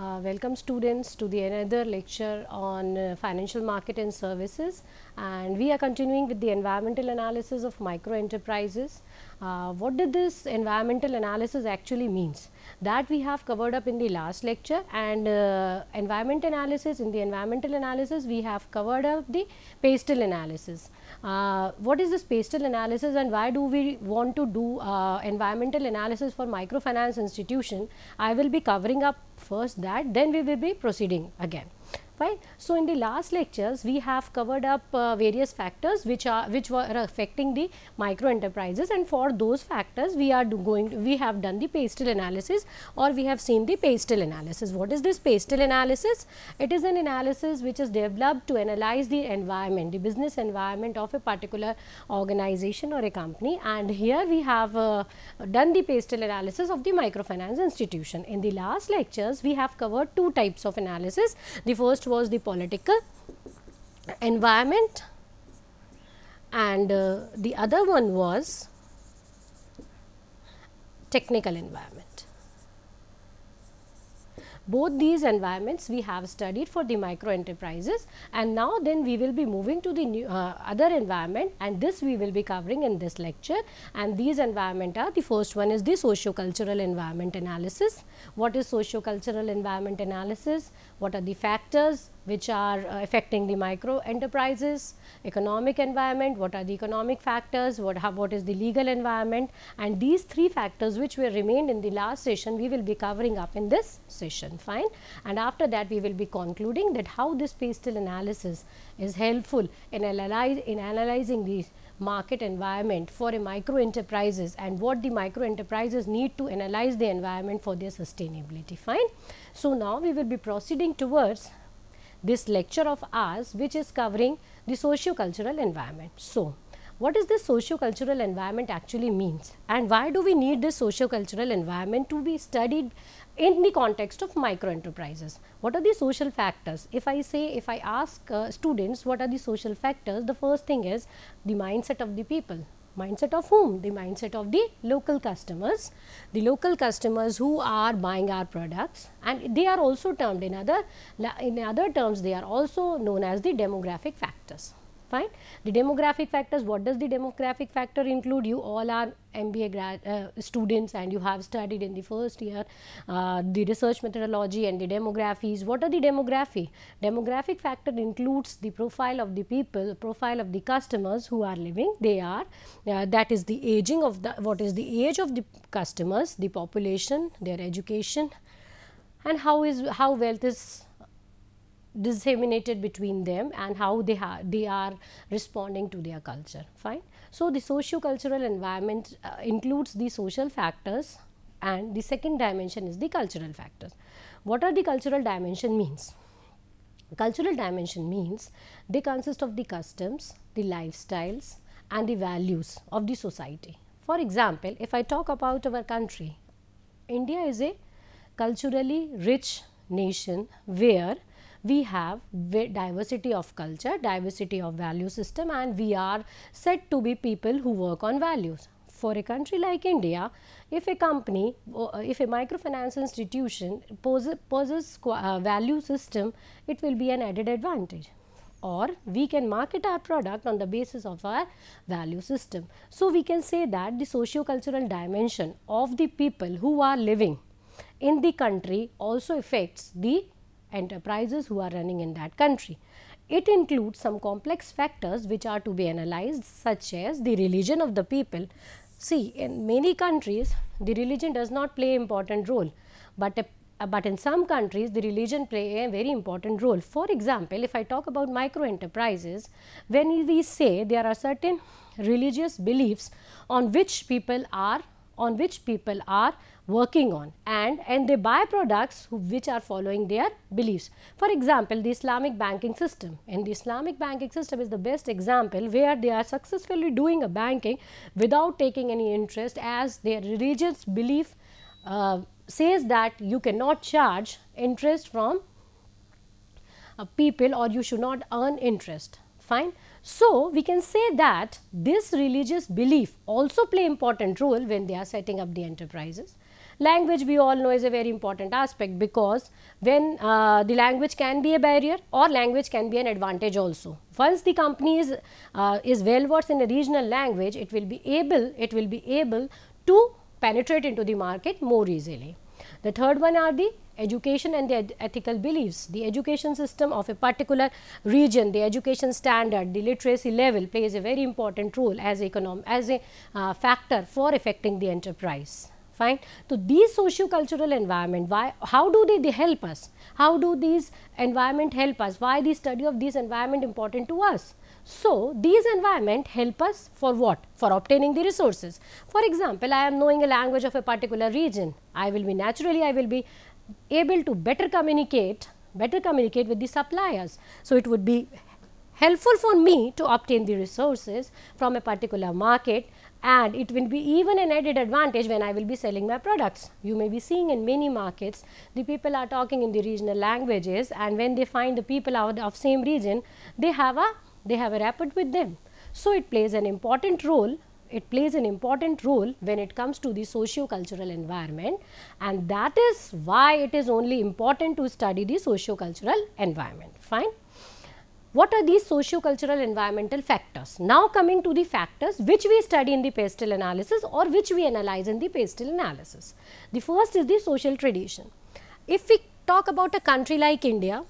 Uh, welcome students to the another lecture on uh, financial market and services and we are continuing with the environmental analysis of micro enterprises uh, what did this environmental analysis actually means? That we have covered up in the last lecture and uh, environment analysis, in the environmental analysis we have covered up the pastel analysis. Uh, what is this pastel analysis and why do we want to do uh, environmental analysis for microfinance institution? I will be covering up first that then we will be proceeding again. Fine. So, in the last lectures, we have covered up uh, various factors which are which were affecting the micro enterprises and for those factors we are going to, we have done the pastel analysis or we have seen the pastel analysis. What is this pastel analysis? It is an analysis which is developed to analyze the environment, the business environment of a particular organization or a company and here we have uh, done the pastel analysis of the microfinance institution. In the last lectures, we have covered two types of analysis. The first was the political environment and uh, the other one was technical environment. Both these environments we have studied for the micro enterprises and now then we will be moving to the new, uh, other environment and this we will be covering in this lecture and these environment are the first one is the socio-cultural environment analysis. What is socio-cultural environment analysis? what are the factors which are uh, affecting the micro enterprises, economic environment, what are the economic factors, what, what is the legal environment and these three factors which were remained in the last session we will be covering up in this session fine and after that we will be concluding that how this pastel analysis is helpful in, analyze, in analyzing these market environment for a micro enterprises and what the micro enterprises need to analyze the environment for their sustainability fine. So, now we will be proceeding towards this lecture of ours which is covering the socio-cultural environment. So, what is the this socio-cultural environment actually means and why do we need this socio-cultural environment to be studied in the context of micro enterprises. What are the social factors? If I say, if I ask uh, students what are the social factors, the first thing is the mindset of the people. Mindset of whom? The mindset of the local customers, the local customers who are buying our products and they are also termed in other, in other terms they are also known as the demographic factors fine. The demographic factors, what does the demographic factor include? You all are MBA grad, uh, students and you have studied in the first year uh, the research methodology and the demographies. What are the demography? Demographic factor includes the profile of the people, profile of the customers who are living. They are uh, that is the aging of the what is the age of the customers, the population, their education, and how is how wealth is disseminated between them and how they, they are responding to their culture. Fine. So, the socio-cultural environment uh, includes the social factors and the second dimension is the cultural factors. What are the cultural dimension means? Cultural dimension means they consist of the customs, the lifestyles and the values of the society. For example, if I talk about our country, India is a culturally rich nation where we have diversity of culture, diversity of value system and we are said to be people who work on values. For a country like India, if a company, if a microfinance institution poses, uh, value system, it will be an added advantage or we can market our product on the basis of our value system. So, we can say that the socio-cultural dimension of the people who are living in the country also affects the enterprises who are running in that country. It includes some complex factors which are to be analyzed such as the religion of the people. See in many countries the religion does not play important role but a uh, but in some countries the religion play a very important role. For example, if I talk about micro enterprises, when we say there are certain religious beliefs on which people are on which people are working on and, and they buy products which are following their beliefs. For example, the Islamic banking system and the Islamic banking system is the best example where they are successfully doing a banking without taking any interest as their religion's belief uh, says that you cannot charge interest from uh, people or you should not earn interest fine so, we can say that this religious belief also play important role when they are setting up the enterprises. Language we all know is a very important aspect because when uh, the language can be a barrier or language can be an advantage also. Once the company is, uh, is well versed in a regional language, it will be able, it will be able to penetrate into the market more easily. The third one are the education and their ethical beliefs. The education system of a particular region, the education standard, the literacy level plays a very important role as, as a uh, factor for affecting the enterprise. Fine. So, these socio-cultural environment, why, how do they, they help us? How do these environment help us? Why the study of these environment important to us? So, these environment help us for what? For obtaining the resources. For example, I am knowing a language of a particular region. I will be naturally, I will be able to better communicate better communicate with the suppliers. So, it would be helpful for me to obtain the resources from a particular market and it will be even an added advantage when I will be selling my products. You may be seeing in many markets the people are talking in the regional languages and when they find the people out of same region they have a they have a rapport with them. So, it plays an important role it plays an important role when it comes to the socio-cultural environment and that is why it is only important to study the socio-cultural environment, fine. What are these socio-cultural environmental factors? Now coming to the factors which we study in the pastel analysis or which we analyze in the pastel analysis. The first is the social tradition. If we talk about a country like India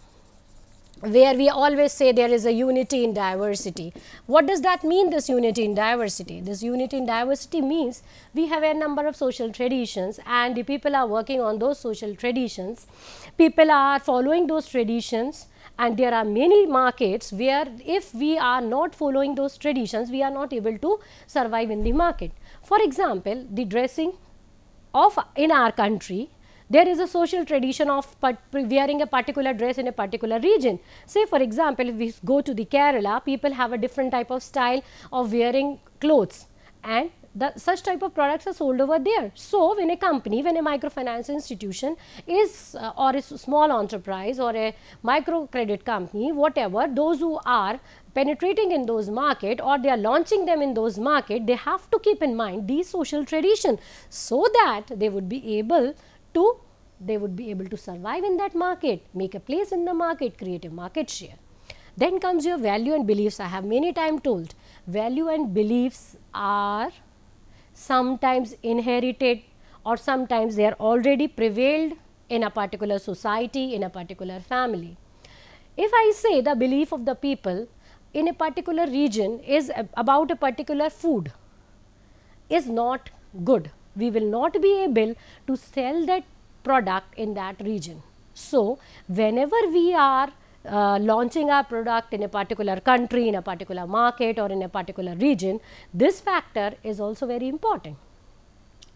where we always say there is a unity in diversity. What does that mean this unity in diversity? This unity in diversity means we have a number of social traditions and the people are working on those social traditions. People are following those traditions and there are many markets where if we are not following those traditions, we are not able to survive in the market. For example, the dressing of in our country there is a social tradition of wearing a particular dress in a particular region. Say for example, if we go to the Kerala, people have a different type of style of wearing clothes and the, such type of products are sold over there. So, when a company, when a microfinance institution is uh, or a small enterprise or a microcredit company, whatever, those who are penetrating in those market or they are launching them in those market, they have to keep in mind these social tradition so that they would be able Two, they would be able to survive in that market, make a place in the market, create a market share. Then comes your value and beliefs. I have many time told value and beliefs are sometimes inherited or sometimes they are already prevailed in a particular society, in a particular family. If I say the belief of the people in a particular region is about a particular food is not good we will not be able to sell that product in that region. So, whenever we are uh, launching our product in a particular country, in a particular market or in a particular region, this factor is also very important.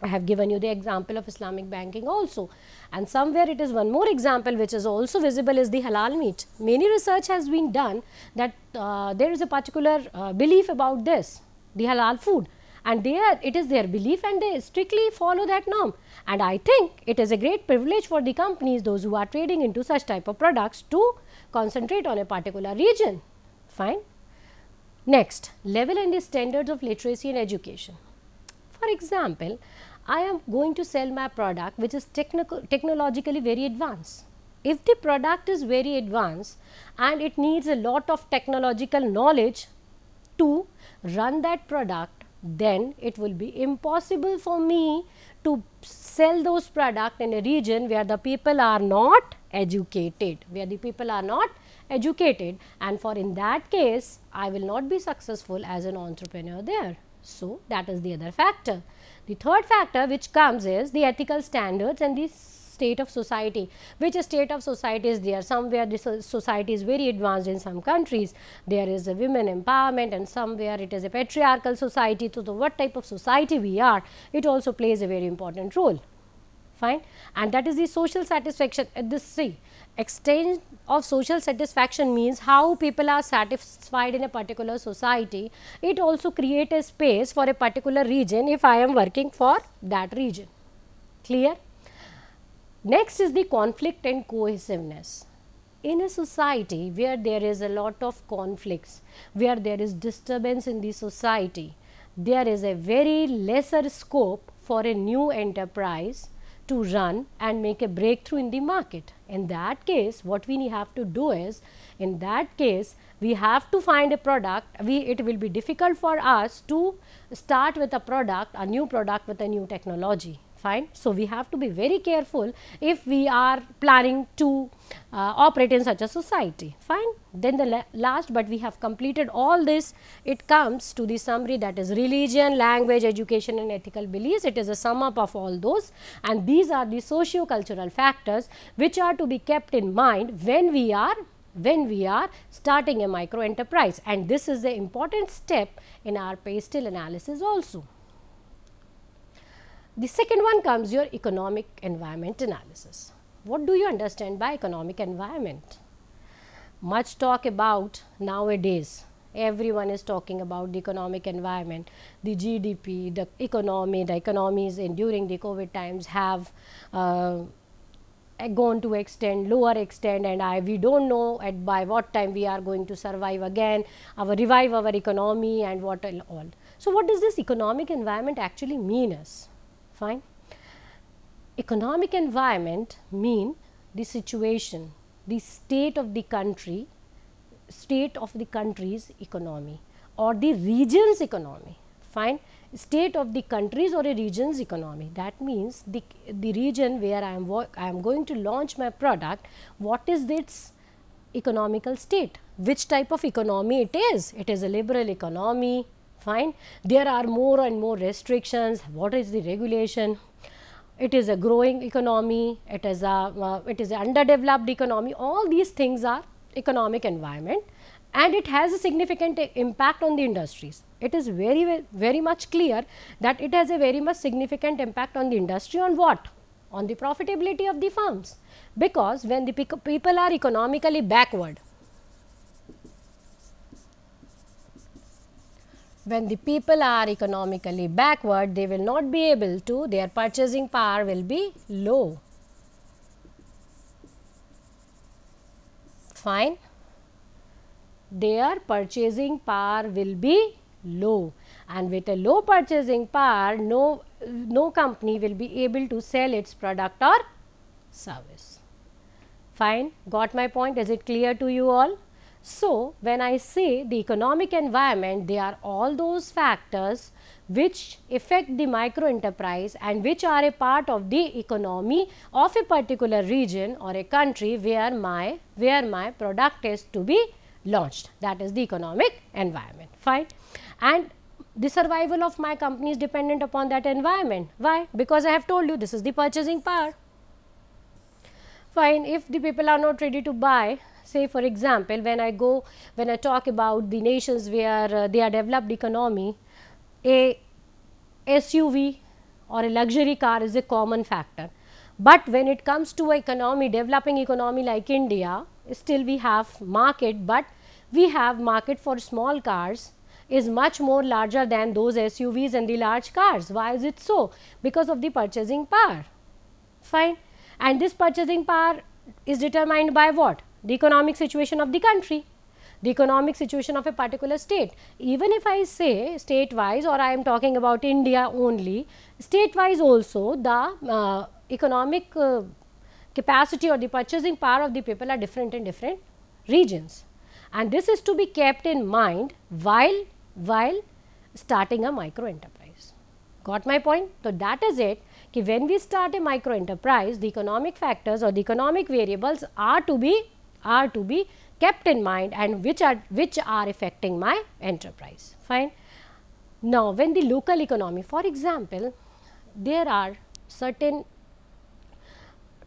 I have given you the example of Islamic banking also and somewhere it is one more example which is also visible is the halal meat. Many research has been done that uh, there is a particular uh, belief about this, the halal food and they are, it is their belief and they strictly follow that norm. And I think it is a great privilege for the companies, those who are trading into such type of products to concentrate on a particular region. Fine. Next, level and the standards of literacy and education. For example, I am going to sell my product which is technologically very advanced. If the product is very advanced and it needs a lot of technological knowledge to run that product then it will be impossible for me to sell those product in a region where the people are not educated, where the people are not educated and for in that case I will not be successful as an entrepreneur there. So, that is the other factor. The third factor which comes is the ethical standards and the state of society, which state of society is there. Somewhere this uh, society is very advanced in some countries, there is a women empowerment and somewhere it is a patriarchal society. So, the, what type of society we are, it also plays a very important role fine and that is the social satisfaction at uh, this see extent of social satisfaction means how people are satisfied in a particular society it also create a space for a particular region if i am working for that region clear Next is the conflict and cohesiveness. In a society where there is a lot of conflicts, where there is disturbance in the society, there is a very lesser scope for a new enterprise to run and make a breakthrough in the market. In that case, what we have to do is, in that case, we have to find a product, we, it will be difficult for us to start with a product, a new product with a new technology defined. So, we have to be very careful if we are planning to uh, operate in such a society fine. Then the la last but we have completed all this it comes to the summary that is religion, language, education and ethical beliefs it is a sum up of all those and these are the socio-cultural factors which are to be kept in mind when we are when we are starting a micro enterprise and this is the important step in our pay still analysis also. The second one comes your economic environment analysis. What do you understand by economic environment? Much talk about nowadays, everyone is talking about the economic environment, the GDP, the economy, the economies and during the COVID times have uh, gone to extend lower extent and I we do not know at by what time we are going to survive again our revive our economy and what all. So, what does this economic environment actually mean us? fine. Economic environment mean the situation, the state of the country, state of the country's economy or the region's economy, fine state of the country's or a region's economy. That means the, the region where I am, I am going to launch my product, what is its economical state, which type of economy it is. It is a liberal economy, fine. There are more and more restrictions, what is the regulation, it is a growing economy, it is a, uh, it is underdeveloped economy, all these things are economic environment and it has a significant impact on the industries. It is very, very much clear that it has a very much significant impact on the industry on what? On the profitability of the firms because when the people are economically backward, when the people are economically backward, they will not be able to, their purchasing power will be low. Fine. Their purchasing power will be low and with a low purchasing power, no, no company will be able to sell its product or service. Fine. Got my point? Is it clear to you all? So, when I say the economic environment, they are all those factors which affect the micro enterprise and which are a part of the economy of a particular region or a country where my where my product is to be launched that is the economic environment fine and the survival of my company is dependent upon that environment why because i have told you this is the purchasing power fine if the people are not ready to buy say for example, when I go, when I talk about the nations where uh, they are developed economy, a SUV or a luxury car is a common factor. But when it comes to economy, developing economy like India, still we have market, but we have market for small cars is much more larger than those SUVs and the large cars. Why is it so? Because of the purchasing power, fine. And this purchasing power is determined by what? the economic situation of the country, the economic situation of a particular state. Even if I say state wise or I am talking about India only, state wise also the uh, economic uh, capacity or the purchasing power of the people are different in different regions. And this is to be kept in mind while, while starting a micro enterprise. Got my point? So, that is it when we start a micro enterprise the economic factors or the economic variables are to be are to be kept in mind and which are which are affecting my enterprise fine. Now, when the local economy for example, there are certain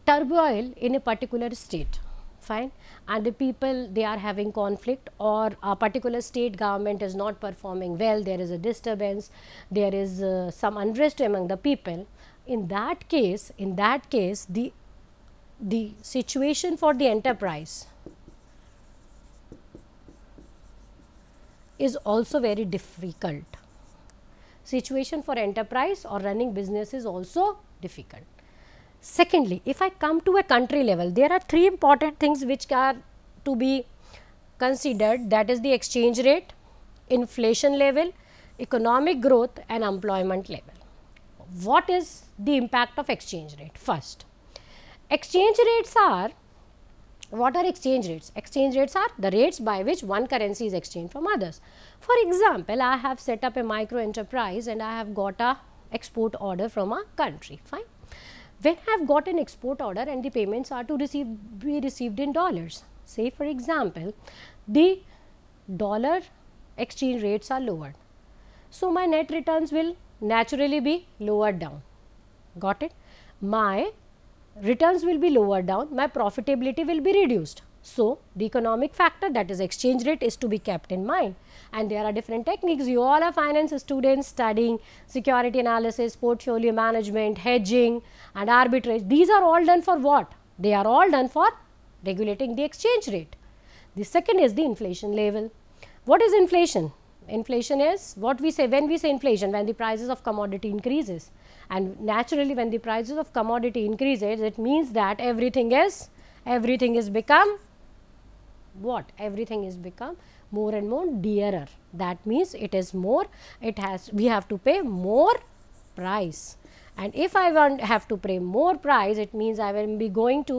turmoil in a particular state fine and the people they are having conflict or a particular state government is not performing well there is a disturbance there is uh, some unrest among the people in that case in that case the the situation for the enterprise is also very difficult. Situation for enterprise or running business is also difficult. Secondly, if I come to a country level, there are three important things which are to be considered that is the exchange rate, inflation level, economic growth and employment level. What is the impact of exchange rate? First, Exchange rates are what are exchange rates? Exchange rates are the rates by which one currency is exchanged from others. For example, I have set up a micro enterprise and I have got a export order from a country, fine. When I have got an export order and the payments are to receive, be received in dollars, say for example, the dollar exchange rates are lowered. So, my net returns will naturally be lowered down, got it. My returns will be lower down, my profitability will be reduced. So, the economic factor that is exchange rate is to be kept in mind and there are different techniques you all are finance students studying security analysis, portfolio management, hedging and arbitrage these are all done for what? They are all done for regulating the exchange rate. The second is the inflation level. What is inflation? Inflation is what we say when we say inflation when the prices of commodity increases and naturally when the prices of commodity increases it means that everything is everything is become what everything is become more and more dearer that means it is more it has we have to pay more price and if I want have to pay more price it means I will be going to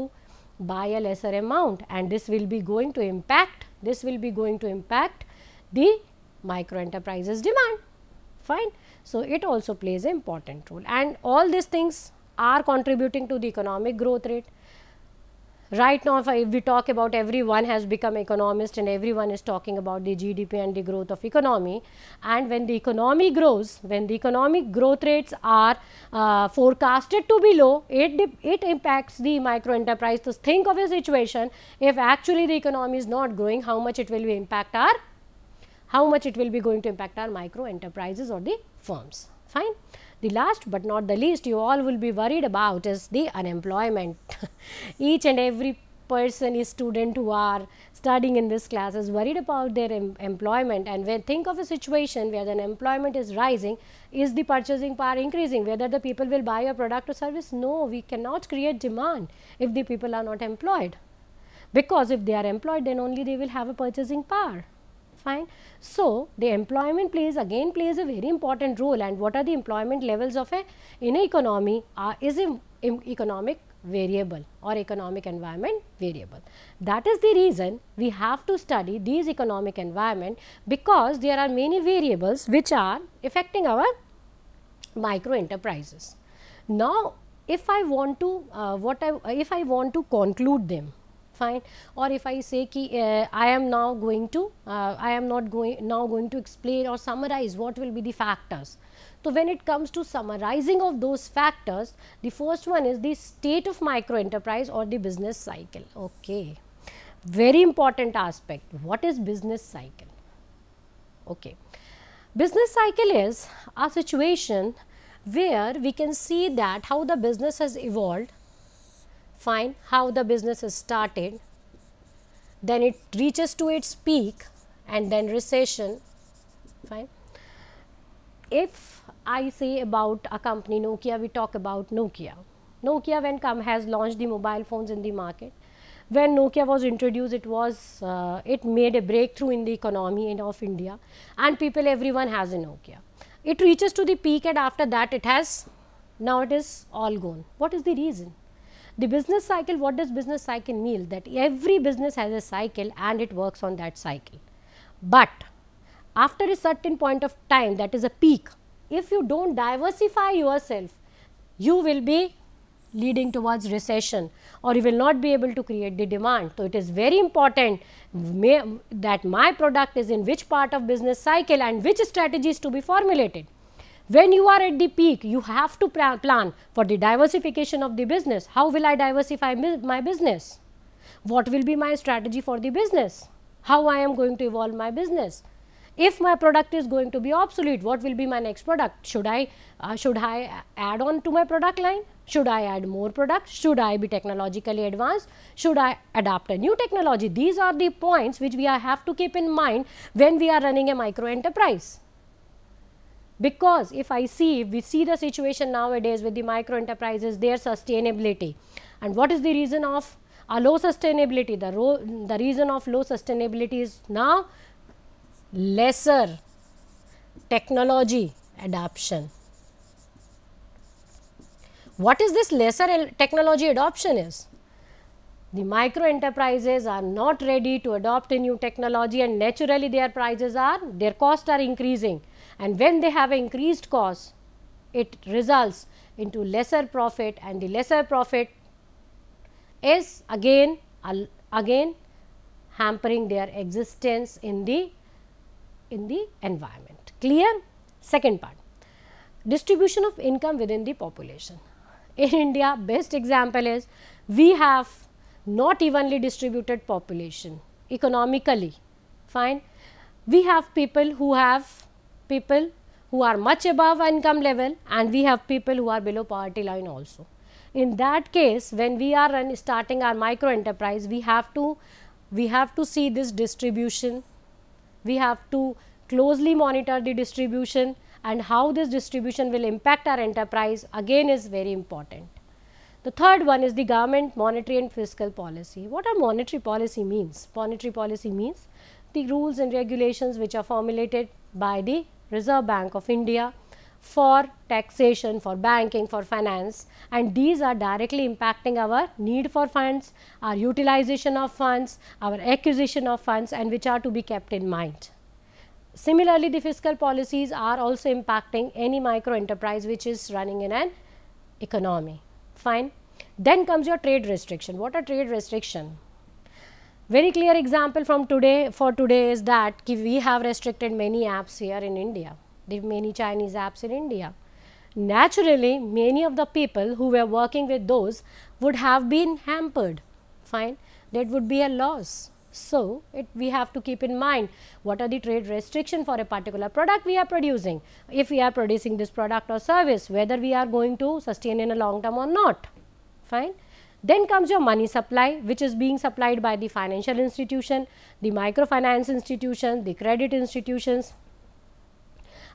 buy a lesser amount and this will be going to impact this will be going to impact the micro enterprises demand fine so, it also plays an important role and all these things are contributing to the economic growth rate. Right now, if, I, if we talk about everyone has become economist and everyone is talking about the GDP and the growth of economy and when the economy grows, when the economic growth rates are uh, forecasted to be low, it, it impacts the micro enterprise so, think of a situation if actually the economy is not growing, how much it will impact our, how much it will be going to impact our micro enterprises or the firms fine. The last but not the least you all will be worried about is the unemployment. Each and every person is student who are studying in this class is worried about their em employment and when think of a situation where the employment is rising is the purchasing power increasing whether the people will buy a product or service no we cannot create demand if the people are not employed because if they are employed then only they will have a purchasing power fine. So, the employment plays again plays a very important role and what are the employment levels of a in a economy uh, is a economic variable or economic environment variable. That is the reason we have to study these economic environment because there are many variables which are affecting our micro enterprises. Now, if I want to uh, what I if I want to conclude them fine or if I say ki uh, I am now going to uh, I am not going now going to explain or summarize what will be the factors. So, when it comes to summarizing of those factors the first one is the state of micro enterprise or the business cycle. Okay. Very important aspect what is business cycle? Okay. Business cycle is a situation where we can see that how the business has evolved find how the business is started, then it reaches to its peak and then recession, fine. If I say about a company Nokia, we talk about Nokia. Nokia when come has launched the mobile phones in the market. When Nokia was introduced, it was uh, it made a breakthrough in the economy of India, and people everyone has a Nokia. It reaches to the peak, and after that, it has now it is all gone. What is the reason? The business cycle, what does business cycle mean? That every business has a cycle and it works on that cycle. But after a certain point of time that is a peak, if you do not diversify yourself, you will be leading towards recession or you will not be able to create the demand. So, it is very important may, that my product is in which part of business cycle and which strategies to be formulated. When you are at the peak, you have to plan for the diversification of the business. How will I diversify my business? What will be my strategy for the business? How I am going to evolve my business? If my product is going to be obsolete, what will be my next product? Should I, uh, should I add on to my product line? Should I add more products? Should I be technologically advanced? Should I adopt a new technology? These are the points which we have to keep in mind when we are running a micro enterprise because if I see, we see the situation nowadays with the micro enterprises, their sustainability. And what is the reason of a low sustainability? The, the reason of low sustainability is now lesser technology adoption. What is this lesser technology adoption is? The micro enterprises are not ready to adopt a new technology and naturally their prices are, their costs are increasing and when they have increased cost it results into lesser profit and the lesser profit is again again hampering their existence in the in the environment clear second part distribution of income within the population in india best example is we have not evenly distributed population economically fine we have people who have people who are much above income level and we have people who are below poverty line also. In that case, when we are starting our micro enterprise, we have to we have to see this distribution, we have to closely monitor the distribution and how this distribution will impact our enterprise again is very important. The third one is the government monetary and fiscal policy. What are monetary policy means? Monetary policy means the rules and regulations which are formulated by the Reserve Bank of India for taxation, for banking, for finance and these are directly impacting our need for funds, our utilization of funds, our acquisition of funds and which are to be kept in mind. Similarly, the fiscal policies are also impacting any micro enterprise which is running in an economy, fine. Then comes your trade restriction. What are trade restriction? Very clear example from today for today is that we have restricted many apps here in India, there many Chinese apps in India. Naturally, many of the people who were working with those would have been hampered, fine, that would be a loss. So, it, we have to keep in mind what are the trade restriction for a particular product we are producing, if we are producing this product or service, whether we are going to sustain in a long term or not, fine. Then comes your money supply which is being supplied by the financial institution, the microfinance institution, the credit institutions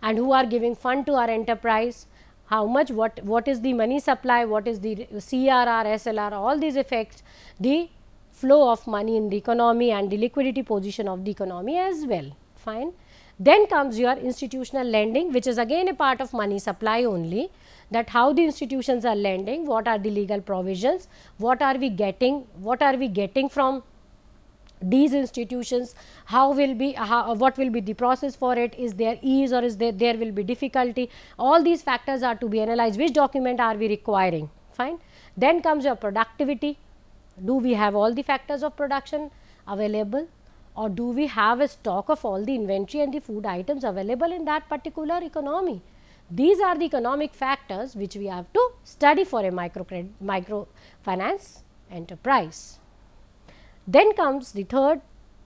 and who are giving fund to our enterprise, how much, what, what is the money supply, what is the CRR, SLR, all these effects, the flow of money in the economy and the liquidity position of the economy as well, fine. Then comes your institutional lending which is again a part of money supply only that how the institutions are lending, what are the legal provisions, what are we getting, what are we getting from these institutions how will be how, what will be the process for it is there ease or is there there will be difficulty all these factors are to be analyzed which document are we requiring fine then comes your productivity do we have all the factors of production available or do we have a stock of all the inventory and the food items available in that particular economy these are the economic factors which we have to study for a microcredit microfinance enterprise. Then comes the third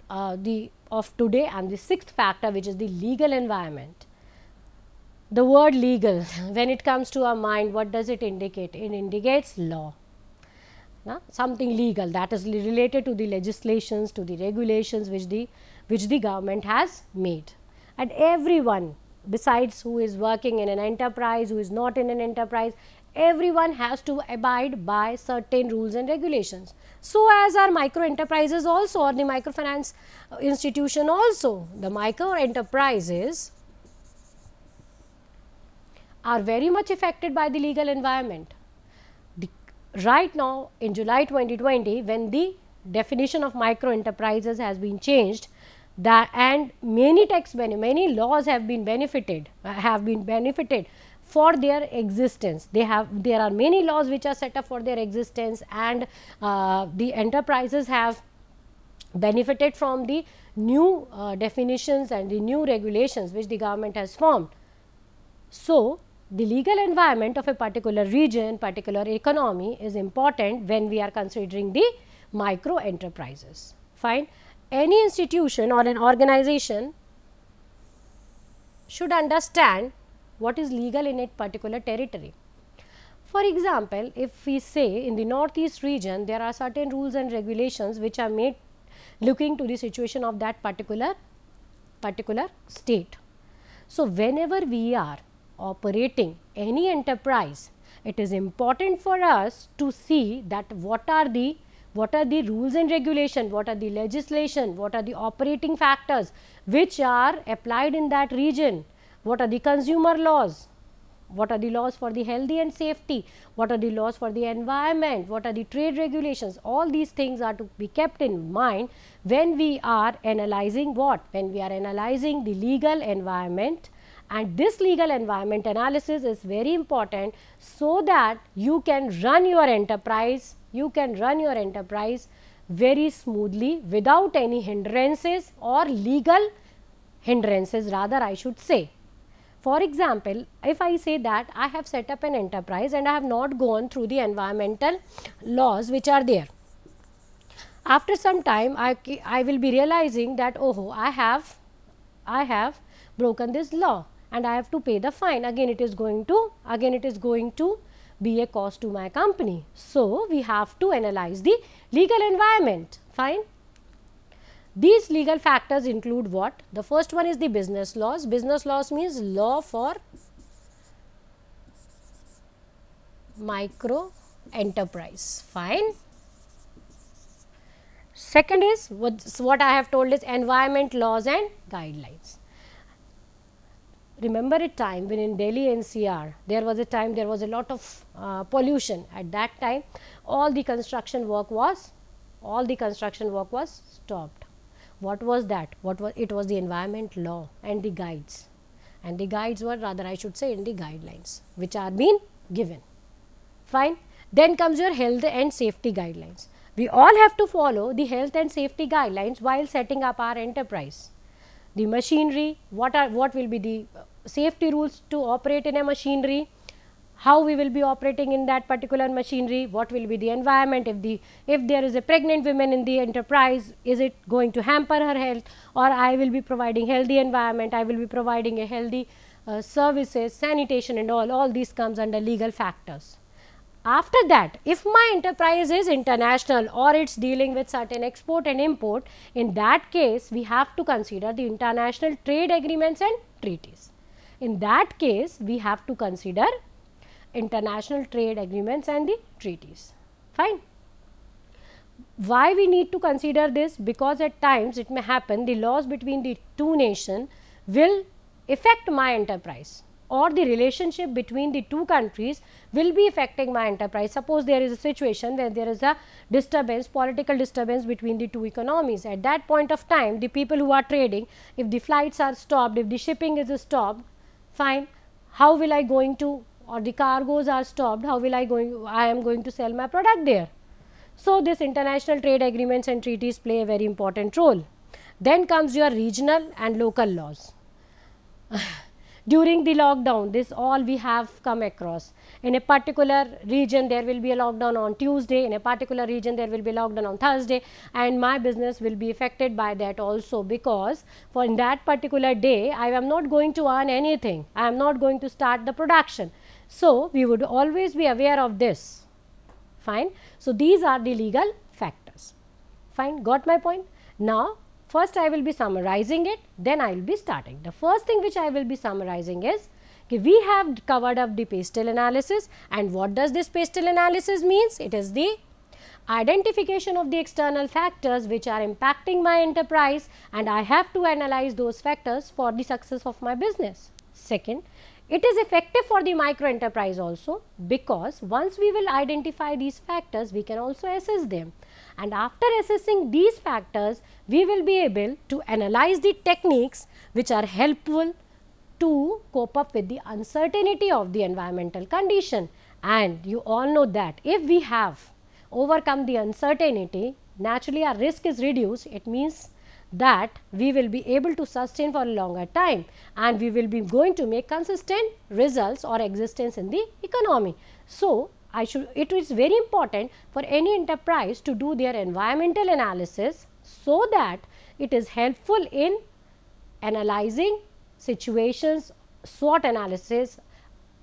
uh, the of today and the sixth factor which is the legal environment. The word legal when it comes to our mind what does it indicate? It indicates law. Now, something legal that is related to the legislations to the regulations which the which the government has made and everyone besides who is working in an enterprise, who is not in an enterprise, everyone has to abide by certain rules and regulations. So, as are micro enterprises also or the microfinance institution also, the micro enterprises are very much affected by the legal environment. The, right now in July 2020 when the definition of micro enterprises has been changed, that and many tax many laws have been benefited have been benefited for their existence. They have there are many laws which are set up for their existence and uh, the enterprises have benefited from the new uh, definitions and the new regulations which the government has formed. So, the legal environment of a particular region, particular economy is important when we are considering the micro enterprises. Fine any institution or an organization should understand what is legal in a particular territory. For example, if we say in the northeast region there are certain rules and regulations which are made looking to the situation of that particular particular state. So, whenever we are operating any enterprise, it is important for us to see that what are the what are the rules and regulation, what are the legislation, what are the operating factors which are applied in that region, what are the consumer laws, what are the laws for the healthy and safety, what are the laws for the environment, what are the trade regulations, all these things are to be kept in mind when we are analyzing what? When we are analyzing the legal environment and this legal environment analysis is very important so that you can run your enterprise you can run your enterprise very smoothly without any hindrances or legal hindrances rather I should say. For example, if I say that I have set up an enterprise and I have not gone through the environmental laws which are there. After some time I, I will be realizing that oh I have I have broken this law and I have to pay the fine again it is going to again it is going to be a cost to my company. So, we have to analyze the legal environment fine. These legal factors include what? The first one is the business laws. Business laws means law for micro enterprise fine. Second is what, what I have told is environment laws and guidelines remember a time when in Delhi NCR there was a time there was a lot of uh, pollution at that time all the construction work was all the construction work was stopped. What was that? What was it was the environment law and the guides and the guides were rather I should say in the guidelines which are being given fine. Then comes your health and safety guidelines. We all have to follow the health and safety guidelines while setting up our enterprise the machinery, what are what will be the uh, safety rules to operate in a machinery, how we will be operating in that particular machinery, what will be the environment if the if there is a pregnant woman in the enterprise, is it going to hamper her health or I will be providing healthy environment, I will be providing a healthy uh, services, sanitation and all, all these comes under legal factors. After that, if my enterprise is international or it is dealing with certain export and import, in that case we have to consider the international trade agreements and treaties. In that case, we have to consider international trade agreements and the treaties. Fine. Why we need to consider this? Because at times it may happen the laws between the two nations will affect my enterprise or the relationship between the two countries will be affecting my enterprise. Suppose there is a situation where there is a disturbance, political disturbance between the two economies. At that point of time, the people who are trading, if the flights are stopped, if the shipping is stopped, fine, how will I going to or the cargoes are stopped, how will I going, I am going to sell my product there. So, this international trade agreements and treaties play a very important role. Then comes your regional and local laws. during the lockdown this all we have come across in a particular region there will be a lockdown on tuesday in a particular region there will be lockdown on thursday and my business will be affected by that also because for in that particular day i am not going to earn anything i am not going to start the production so we would always be aware of this fine so these are the legal factors fine got my point now First I will be summarizing it, then I will be starting. The first thing which I will be summarizing is we have covered up the pastel analysis and what does this pastel analysis means? It is the identification of the external factors which are impacting my enterprise and I have to analyze those factors for the success of my business. Second, it is effective for the micro enterprise also because once we will identify these factors, we can also assess them. And after assessing these factors, we will be able to analyze the techniques which are helpful to cope up with the uncertainty of the environmental condition. And you all know that if we have overcome the uncertainty, naturally our risk is reduced. It means that we will be able to sustain for a longer time and we will be going to make consistent results or existence in the economy. So, I should it is very important for any enterprise to do their environmental analysis so that it is helpful in analyzing situations, SWOT analysis,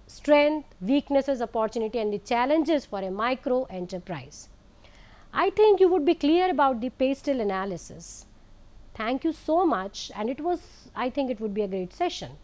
strength, weaknesses, opportunity and the challenges for a micro enterprise. I think you would be clear about the pastel analysis. Thank you so much and it was I think it would be a great session.